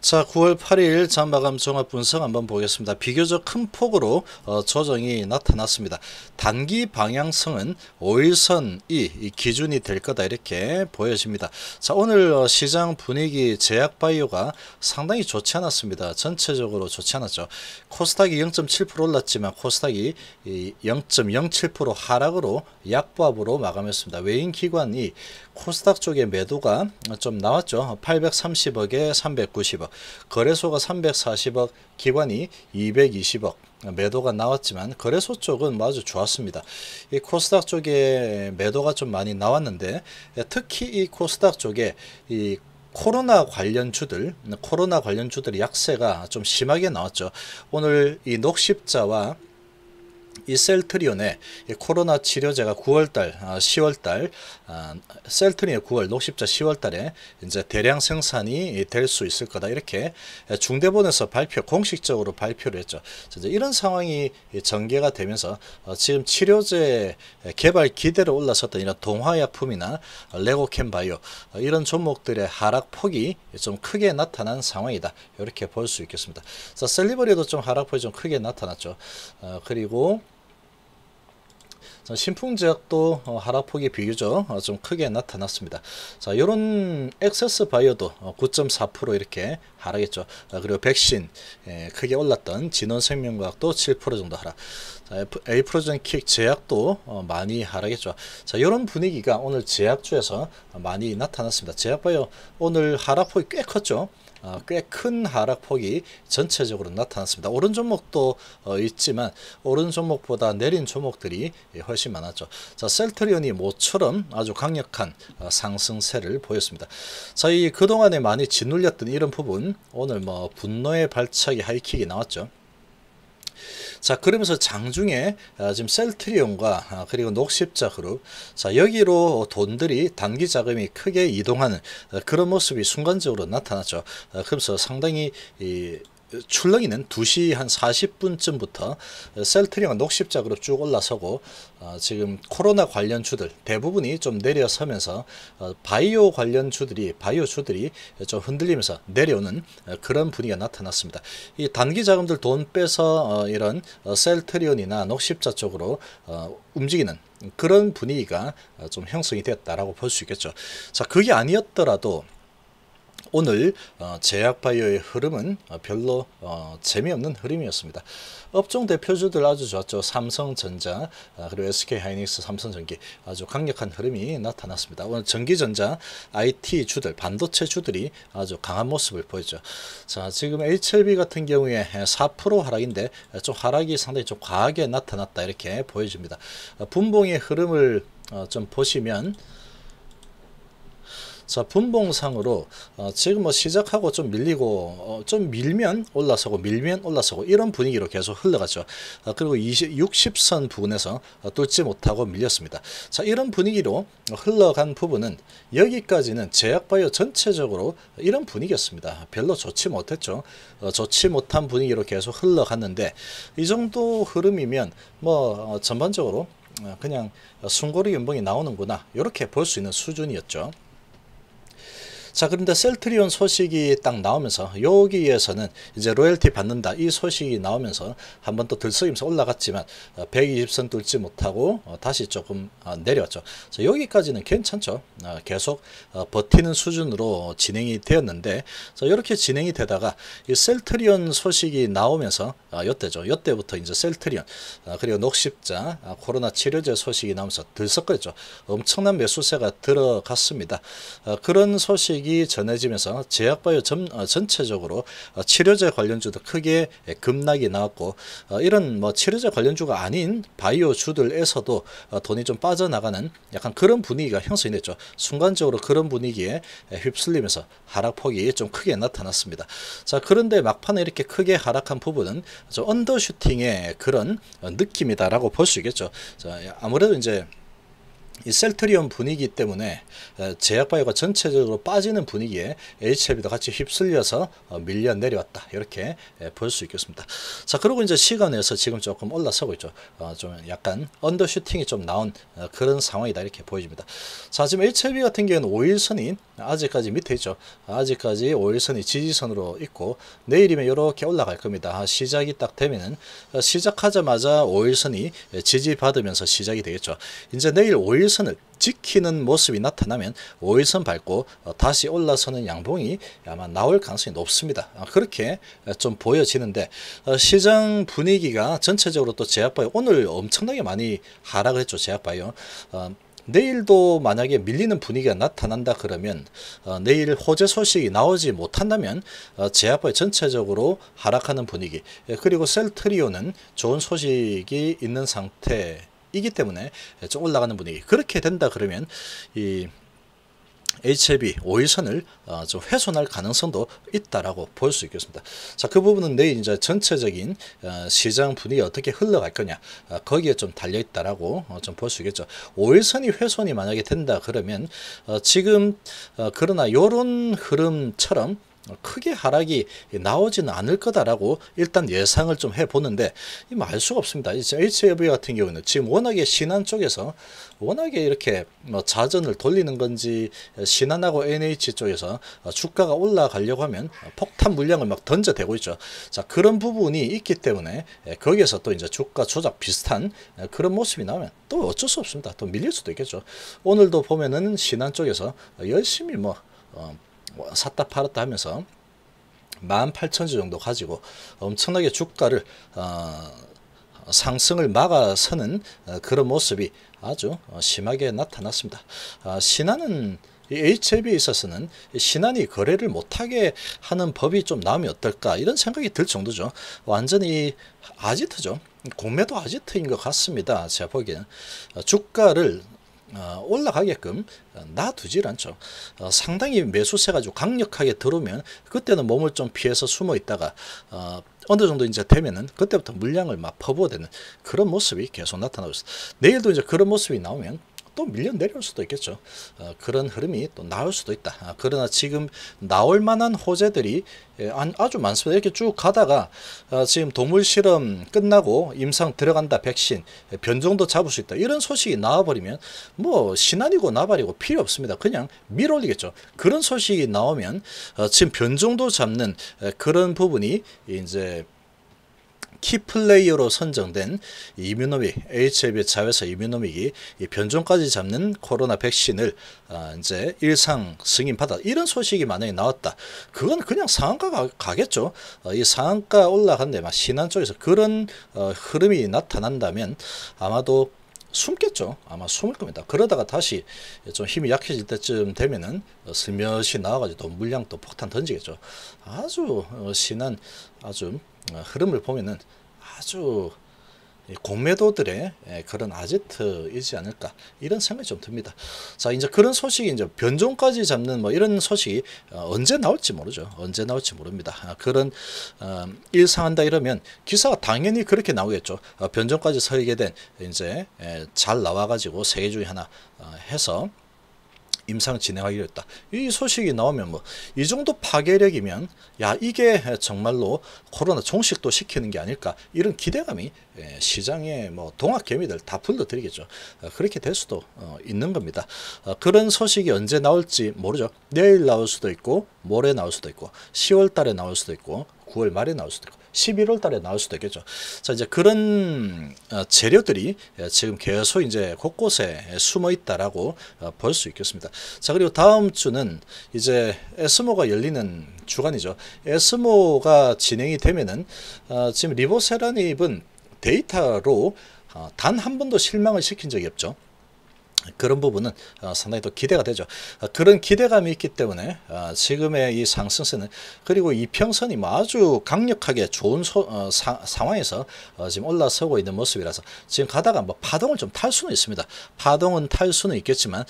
자 9월 8일 장마감 종합 분석 한번 보겠습니다. 비교적 큰 폭으로 어, 조정이 나타났습니다. 단기 방향성은 5일선이 기준이 될 거다 이렇게 보여집니다. 자 오늘 어, 시장 분위기 제약바이오가 상당히 좋지 않았습니다. 전체적으로 좋지 않았죠. 코스닥이 0.7% 올랐지만 코스닥이 0.07% 하락으로 약보합으로 마감했습니다. 외인 기관이 코스닥 쪽에 매도가 좀 나왔죠. 830억에 390억. 거래소가 340억, 기관이 220억 매도가 나왔지만 거래소 쪽은 아주 좋았습니다. 이 코스닥 쪽에 매도가 좀 많이 나왔는데 특히 이 코스닥 쪽에 이 코로나 관련 주들, 코로나 관련 주들의 약세가 좀 심하게 나왔죠. 오늘 이 녹십자와 이 셀트리온의 코로나 치료제가 9월달, 10월달, 아, 아, 셀트리온의 9월, 녹십자 10월달에 이제 대량 생산이 될 수 있을 거다 이렇게 중대본에서 발표, 공식적으로 발표를 했죠. 이런 상황이 전개가 되면서 어, 지금 치료제 개발 기대로 올라섰던 이런 동화약품이나 레고캔바이오 어, 이런 종목들의 하락폭이 좀 크게 나타난 상황이다 이렇게 볼 수 있겠습니다. 셀리버리도 좀 하락폭이 좀 크게 나타났죠. 어, 그리고 신풍 제약도 어, 하락폭이 비교적 어, 좀 크게 나타났습니다. 자, 이런 액세스 바이오도 9.4% 어, 이렇게 하락했죠. 그리고 백신 예, 크게 올랐던 진원생명과학도 7% 정도 하락. 자, 에이프로젠킥 제약도 많이 하락했죠. 자, 이런 분위기가 오늘 제약주에서 많이 나타났습니다. 제약바이오 오늘 하락폭이 꽤 컸죠. 아, 꽤 큰 하락폭이 전체적으로 나타났습니다. 오른 종목도 어, 있지만 오른 종목보다 내린 종목들이 예, 훨씬 많았죠. 자, 셀트리온이 모처럼 아주 강력한 어, 상승세를 보였습니다. 저희 그동안에 많이 짓눌렸던 이런 부분 오늘 뭐 분노의 발차기 하이킥이 나왔죠. 자 그러면서 장중에 어, 지금 셀트리온과 아, 그리고 녹십자 그룹 자 여기로 돈들이 단기 자금이 크게 이동하는 어, 그런 모습이 순간적으로 나타났죠. 어, 그러면서 상당히 이 출렁이는 2시 한 40분쯤부터 셀트리온 녹십자 그룹 쭉 올라서고 어, 지금 코로나 관련 주들 대부분이 좀 내려서면서 어, 바이오 관련 주들이 바이오 주들이 좀 흔들리면서 내려오는 어, 그런 분위기가 나타났습니다. 이 단기 자금들 돈 빼서 이런 셀트리온이나 녹십자 쪽으로 움직이는 그런 분위기가 좀 형성이 됐다라고 볼 수 있겠죠. 자, 그게 아니었더라도 오늘 어, 제약바이오의 흐름은 어, 별로 어, 재미없는 흐름이었습니다. 업종 대표주들 아주 좋았죠. 삼성전자 아, 그리고 SK하이닉스 삼성전기 아주 강력한 흐름이 나타났습니다. 오늘 전기전자 IT주들 반도체주들이 아주 강한 모습을 보였죠. 자 지금 HLB 같은 경우에 4% 하락인데 좀 하락이 상당히 좀 과하게 나타났다 이렇게 보여집니다. 분봉의 흐름을 좀 보시면 자 분봉상으로 어, 지금 뭐 시작하고 좀 밀리고 어, 좀 밀면 올라서고 밀면 올라서고 이런 분위기로 계속 흘러갔죠. 어, 그리고 20, 60선 부근에서 어, 뚫지 못하고 밀렸습니다. 자 이런 분위기로 흘러간 부분은 여기까지는 제약바이오 전체적으로 이런 분위기였습니다. 별로 좋지 못했죠. 어, 좋지 못한 분위기로 계속 흘러갔는데 이 정도 흐름이면 뭐 어, 전반적으로 그냥 순고리 연봉이 나오는구나 이렇게 볼 수 있는 수준이었죠. 자 그런데 셀트리온 소식이 딱 나오면서 여기에서는 이제 로열티 받는다 이 소식이 나오면서 한 번 또 들썩이면서 올라갔지만 120선 어, 뚫지 못하고 어, 다시 조금 어, 내렸죠. 자, 여기까지는 괜찮죠. 계속 버티는 수준으로 진행이 되었는데 자, 이렇게 진행이 되다가 이 셀트리온 소식이 나오면서 이때죠. 이때부터 이제 셀트리온 그리고 녹십자 코로나 치료제 소식이 나오면서 들썩거렸죠. 엄청난 매수세가 들어갔습니다. 그런 소식 소식이 전해지면서 제약바이오 전, 어, 전체적으로 어, 치료제 관련주도 크게 예, 급락이 나왔고 어, 이런 뭐 치료제 관련주가 아닌 바이오주들에서도 돈이 좀 빠져나가는 약간 그런 분위기가 형성이 됐죠. 순간적으로 그런 분위기에 예, 휩쓸리면서 하락폭이 좀 크게 나타났습니다. 자 그런데 막판에 이렇게 크게 하락한 부분은 언더슈팅의 그런 느낌이다라고 볼 수 있겠죠. 자, 예, 아무래도 이제 이 셀트리온 분위기 때문에 어, 제약바이오가 전체적으로 빠지는 분위기에 HLB도 같이 휩쓸려서 어, 밀려 내려왔다 이렇게 예, 볼수 있겠습니다 자 그리고 이제 시간에서 지금 조금 올라서고 있죠 어, 좀 약간 언더슈팅이 좀 나온 그런 상황이다 이렇게 보여집니다 자 지금 HLB 같은 경우는 5일선이 아직까지 밑에 있죠 아직까지 5일선이 지지선으로 있고 내일이면 이렇게 올라갈 겁니다 아, 시작이 딱 되면은 시작하자마자 5일선이 예, 지지받으면서 시작이 되겠죠 이제 내일 5일 5일선을 지키는 모습이 나타나면 5일선 밟고 어, 다시 올라서는 양봉이 아마 나올 가능성이 높습니다. 아, 그렇게 어, 좀 보여지는데 어, 시장 분위기가 전체적으로 또 제약바이오 늘 엄청나게 많이 하락을 했죠. 제약바이오. 내일도 만약에 밀리는 분위기가 나타난다 그러면 어, 내일 호재 소식이 나오지 못한다면 어, 제약바에 전체적으로 하락하는 분위기 예, 그리고 셀트리온은 좋은 소식이 있는 상태 이기 때문에 좀 올라가는 분위기 그렇게 된다 그러면 이 HLB 5일선을 어, 좀 훼손할 가능성도 있다라고 볼 수 있겠습니다. 자, 그 부분은 내 이제 전체적인 어, 시장 분위기 어떻게 흘러갈 거냐 어, 거기에 좀 달려 있다라고 좀 볼 수 있겠죠. 5일선이 훼손이 만약에 된다 그러면 지금 그러나 이런 흐름처럼 크게 하락이 나오지는 않을 거다라고 일단 예상을 좀 해보는데 알 수가 없습니다. HLV 같은 경우는 지금 워낙에 신한 쪽에서 워낙에 이렇게 뭐 자전을 돌리는 건지 신한하고 NH 쪽에서 주가가 올라가려고 하면 폭탄 물량을 막 던져대고 있죠. 자 그런 부분이 있기 때문에 거기에서 또 이제 주가 조작 비슷한 그런 모습이 나오면 또 어쩔 수 없습니다. 또 밀릴 수도 있겠죠. 오늘도 보면은 신한 쪽에서 열심히 뭐 어, 뭐 샀다 팔았다 하면서 18,000주 정도 가지고 엄청나게 주가를 어, 상승을 막아서는 어, 그런 모습이 아주 어, 심하게 나타났습니다. 아, 신한은 HLB에 있어서는 신한이 거래를 못하게 하는 법이 좀 나오면 어떨까 이런 생각이 들 정도죠. 완전히 아지트죠. 공매도 아지트인 것 같습니다. 제가 보기에는 어, 주가를 어, 올라가게끔 어, 놔두질 않죠. 어, 상당히 매수세가 좀 강력하게 들어오면 그때는 몸을 좀 피해서 숨어 있다가 어느 정도 이제 되면은 그때부터 물량을 막 퍼부어대는 그런 모습이 계속 나타나고 있어요. 내일도 이제 그런 모습이 나오면 또 밀려 내려올 수도 있겠죠. 어, 그런 흐름이 또 나올 수도 있다. 아, 그러나 지금 나올 만한 호재들이 예, 아주 많습니다. 이렇게 쭉 가다가 어, 지금 동물 실험 끝나고 임상 들어간다 백신 예, 변종도 잡을 수 있다 이런 소식이 나와버리면 뭐 신안이고 나발이고 필요 없습니다. 그냥 밀어올리겠죠. 그런 소식이 나오면 어, 지금 변종도 잡는 그런 부분이 이제 키플레이어로 선정된 이뮤노믹, HIV 자회사 이뮤노믹이 변종까지 잡는 코로나 백신을 아, 이제 일상 승인받아 이런 소식이 만약에 나왔다. 그건 그냥 상한가가 겠죠이 상한가 어, 올라갔데막 신한 쪽에서 그런 어, 흐름이 나타난다면 아마도 숨겠죠. 아마 숨을 겁니다. 그러다가 다시 좀 힘이 약해질 때쯤 되면은 어, 슬며시 나와가지고 물량 또 폭탄 던지겠죠. 아주 신한 아주 어, 흐름을 보면은 아주 공매도들의 예, 그런 아지트이지 않을까 이런 생각이 좀 듭니다. 자 이제 그런 소식이 이제 변종까지 잡는 뭐 이런 소식이 어, 언제 나올지 모르죠. 언제 나올지 모릅니다. 아, 그런 어, 일상한다 이러면 기사가 당연히 그렇게 나오겠죠. 변종까지 설계된 이제 예, 잘 나와가지고 세계 중에 하나 해서 임상 진행하기로 했다. 이 소식이 나오면 뭐 이 정도 파괴력이면 야 이게 정말로 코로나 종식도 시키는 게 아닐까 이런 기대감이 예, 시장에 뭐 동학개미들 다 불러들이겠죠. 어, 그렇게 될 수도 어, 있는 겁니다. 어, 그런 소식이 언제 나올지 모르죠. 내일 나올 수도 있고 모레 나올 수도 있고 10월 달에 나올 수도 있고 9월 말에 나올 수도 있고 11월 달에 나올 수도 있겠죠. 자, 이제 그런 어, 재료들이 예, 지금 계속 이제 곳곳에 숨어 있다라고 어, 볼수 있겠습니다. 자, 그리고 다음 주는 이제 에스모가 열리는 주간이죠. 에스모가 진행이 되면은 어, 지금 리보세라닙은 데이터로 단 한 번도 실망을 시킨 적이 없죠. 그런 부분은 어, 상당히 또 기대가 되죠. 어, 그런 기대감이 있기 때문에 어, 지금의 이 상승세는 그리고 이평선이 뭐 아주 강력하게 좋은 소, 사, 상황에서 지금 올라서고 있는 모습이라서 지금 가다가 뭐 파동을 좀 탈 수는 있습니다. 파동은 탈 수는 있겠지만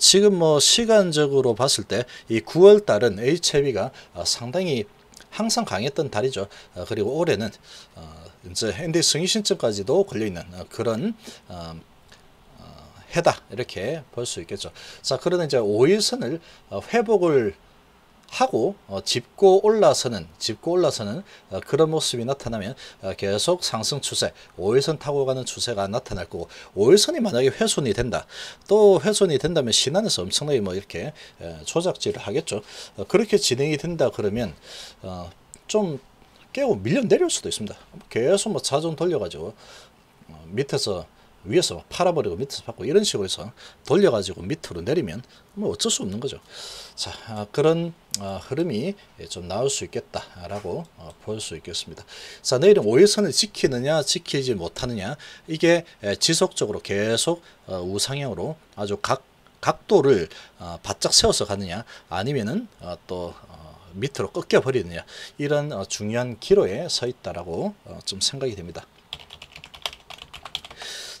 지금 뭐 시간적으로 봤을 때 이 9월 달은 HIV가 상당히 항상 강했던 달이죠. 그리고 올해는 이제 핸디 승인 신점까지도 걸려있는 그런 해다 이렇게 볼 수 있겠죠. 자 그러나 이제 5일선을 어, 회복을 하고 어, 짚고 올라서는 짚고 올라서는 어, 그런 모습이 나타나면 계속 상승 추세 5일선 타고 가는 추세가 나타날 거고 5일선이 만약에 훼손이 된다 또 훼손이 된다면 신안에서 엄청나게 뭐 이렇게 조작질을 하겠죠 그렇게 진행이 된다 그러면 좀 깨고 밀려 내릴 수도 있습니다 계속 뭐 자전 돌려가지고 밑에서 위에서 팔아버리고 밑에서 받고 이런 식으로 해서 돌려가지고 밑으로 내리면 뭐 어쩔 수 없는 거죠. 자 아, 그런 아, 흐름이 좀 나올 수 있겠다라고 어, 볼수 있겠습니다. 자 내일은 5일선을 지키느냐 지키지 못하느냐 이게 지속적으로 계속 어, 우상향으로 아주 각 각도를 어, 바짝 세워서 가느냐 아니면은 또 밑으로 꺾여 버리느냐 이런 중요한 기로에 서 있다라고 좀 생각이 됩니다.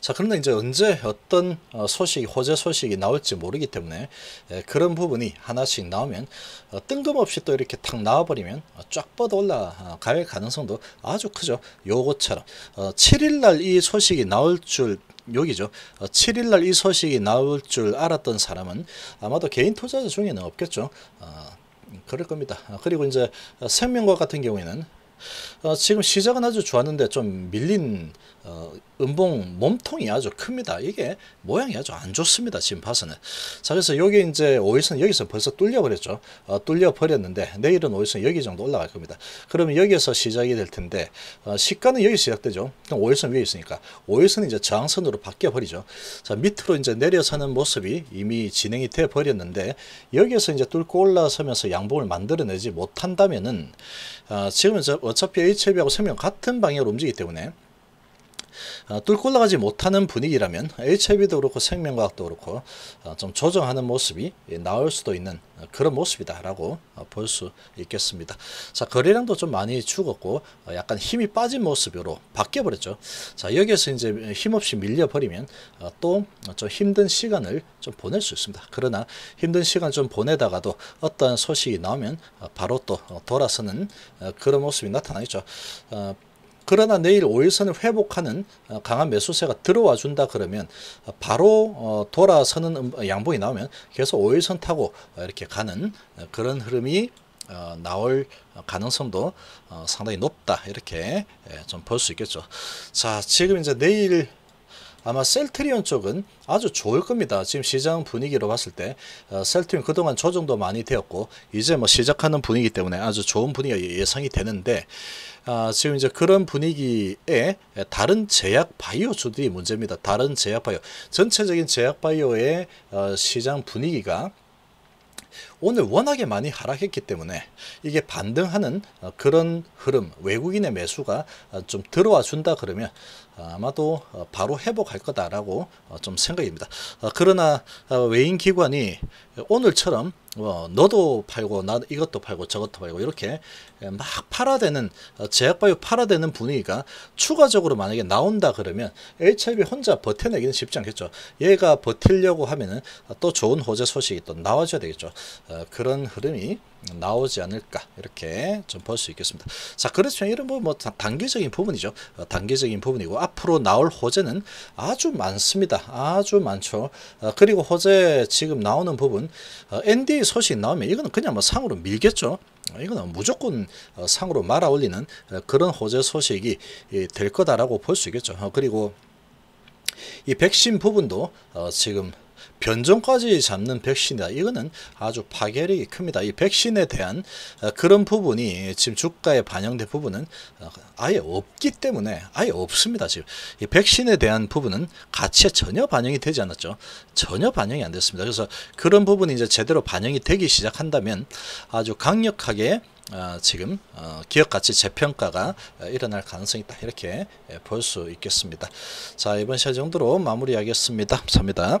자 그런데 이제 언제 어떤 어, 소식 호재 소식이 나올지 모르기 때문에 예, 그런 부분이 하나씩 나오면 어, 뜬금없이 또 이렇게 탁 나와버리면 어, 쫙 뻗어 올라갈 가능성도 아주 크죠 요거처럼 7일날 이 소식이 나올 줄 여기죠. 7일날 이 소식이 나올 줄 알았던 사람은 아마도 개인 투자자 중에는 없겠죠. 그럴 겁니다. 그리고 이제 생명과 같은 경우에는 어, 지금 시작은 아주 좋았는데 좀 밀린 어, 음봉 몸통이 아주 큽니다. 이게 모양이 아주 안 좋습니다. 지금 봐서는. 자 그래서 여기 이제 오일선 여기서 벌써 뚫려버렸죠. 어, 뚫려버렸는데 내일은 오일선 여기 정도 올라갈 겁니다. 그러면 여기에서 시작이 될 텐데 어, 시가는 여기 시작되죠. 그럼 오일선 위에 있으니까 오일선이 이제 저항선으로 바뀌어버리죠. 자 밑으로 이제 내려서는 모습이 이미 진행이 돼버렸는데 여기에서 이제 뚫고 올라서면서 양봉을 만들어내지 못한다면은 어, 지금 이 어차피 H7B하고 세명 같은 방향으로 움직이기 때문에 어, 뚫고 올라가지 못하는 분위기라면 HIV도 그렇고 생명과학도 그렇고 어, 좀 조정하는 모습이 나올 수도 있는 그런 모습이다라고 아, 볼수 있겠습니다. 자 거래량도 좀 많이 죽었고 어, 약간 힘이 빠진 모습으로 바뀌어버렸죠. 자 여기에서 이제 힘없이 밀려버리면 어, 또좀 힘든 시간을 좀 보낼 수 있습니다. 그러나 힘든 시간 좀 보내다가도 어떤 소식이 나오면 어, 바로 또 돌아서는 그런 모습이 나타나겠죠. 그러나 내일 5일선을 회복하는 어, 강한 매수세가 들어와 준다 그러면 어, 바로 어, 돌아서는 음, 양봉이 나오면 계속 5일선 타고 이렇게 가는 그런 흐름이 나올 가능성도 상당히 높다 이렇게 예, 좀볼 수 있겠죠 자 지금 이제 내일 아마 셀트리온 쪽은 아주 좋을 겁니다. 지금 시장 분위기로 봤을 때 어, 셀트리온 그동안 조정도 많이 되었고 이제 뭐 시작하는 분위기 때문에 아주 좋은 분위기가 예, 예상이 되는데 아, 지금 이제 그런 분위기에 다른 제약 바이오주들이 문제입니다. 다른 제약 바이오 전체적인 제약 바이오의 어, 시장 분위기가 오늘 워낙에 많이 하락했기 때문에 이게 반등하는 어, 그런 흐름 외국인의 매수가 어, 좀 들어와 준다 그러면 아마도 어, 바로 회복할 거다라고 좀 생각입니다. 그러나 외인 기관이 오늘처럼 너도 팔고 나 이것도 팔고 저것도 팔고 이렇게 막 팔아대는 제약바이오 팔아대는 분위기가 추가적으로 만약에 나온다 그러면 HIV 혼자 버텨내기는 쉽지 않겠죠. 얘가 버틸려고 하면은 또 좋은 호재 소식이 또 나와줘야 되겠죠. 어, 그런 흐름이 나오지 않을까 이렇게 좀 볼 수 있겠습니다. 자 그렇지만 이런 뭐, 뭐 단기적인 부분이죠. 어, 단기적인 부분이고 앞으로 나올 호재는 아주 많습니다. 아주 많죠. 어, 그리고 호재 지금 나오는 부분 n d 소식 나오면 이거는 그냥 뭐 상으로 밀겠죠. 이거는 무조건 상으로 말아 올리는 그런 호재 소식이 될 거다라고 볼 수 있겠죠. 그리고 이 백신 부분도 지금 변종까지 잡는 백신이다. 이거는 아주 파괴력이 큽니다. 이 백신에 대한 어, 그런 부분이 지금 주가에 반영된 부분은 어, 아예 없기 때문에 아예 없습니다. 지금 이 백신에 대한 부분은 가치에 전혀 반영이 되지 않았죠. 전혀 반영이 안 됐습니다. 그래서 그런 부분이 이제 제대로 반영이 되기 시작한다면 아주 강력하게 어, 지금 어, 기업가치 재평가가 어, 일어날 가능성이 있다 이렇게 예, 볼수 있겠습니다. 자 이번 시간 정도로 마무리하겠습니다. 감사합니다.